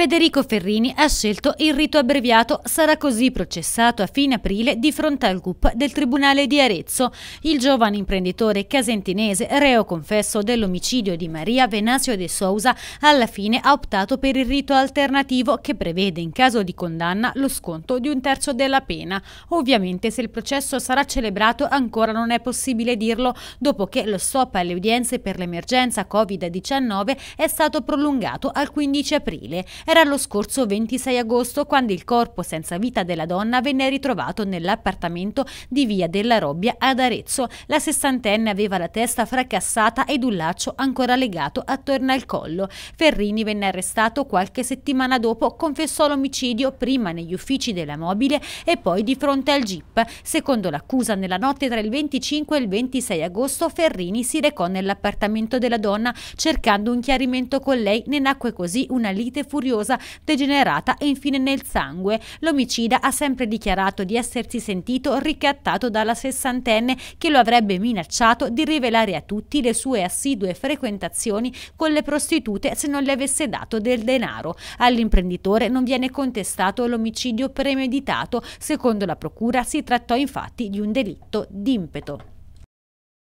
Federico Ferrini ha scelto il rito abbreviato, sarà così processato a fine aprile di fronte al GUP del Tribunale di Arezzo. Il giovane imprenditore casentinese, reo confesso dell'omicidio di Maria Venasio de Sousa, alla fine ha optato per il rito alternativo che prevede in caso di condanna lo sconto di un terzo della pena. Ovviamente se il processo sarà celebrato ancora non è possibile dirlo dopo che lo stop alle udienze per l'emergenza Covid-19 è stato prolungato al 15 aprile. Era lo scorso 26 agosto quando il corpo senza vita della donna venne ritrovato nell'appartamento di Via della Robbia ad Arezzo. La sessantenne aveva la testa fracassata ed un laccio ancora legato attorno al collo. Ferrini venne arrestato qualche settimana dopo, confessò l'omicidio prima negli uffici della mobile e poi di fronte al GIP. Secondo l'accusa, nella notte tra il 25 e il 26 agosto Ferrini si recò nell'appartamento della donna cercando un chiarimento con lei. Ne nacque così una lite furiosa fastidiosa, degenerata e infine nel sangue. L'omicida ha sempre dichiarato di essersi sentito ricattato dalla sessantenne che lo avrebbe minacciato di rivelare a tutti le sue assidue frequentazioni con le prostitute se non le avesse dato del denaro. All'imprenditore non viene contestato l'omicidio premeditato, secondo la procura si trattò infatti di un delitto d'impeto.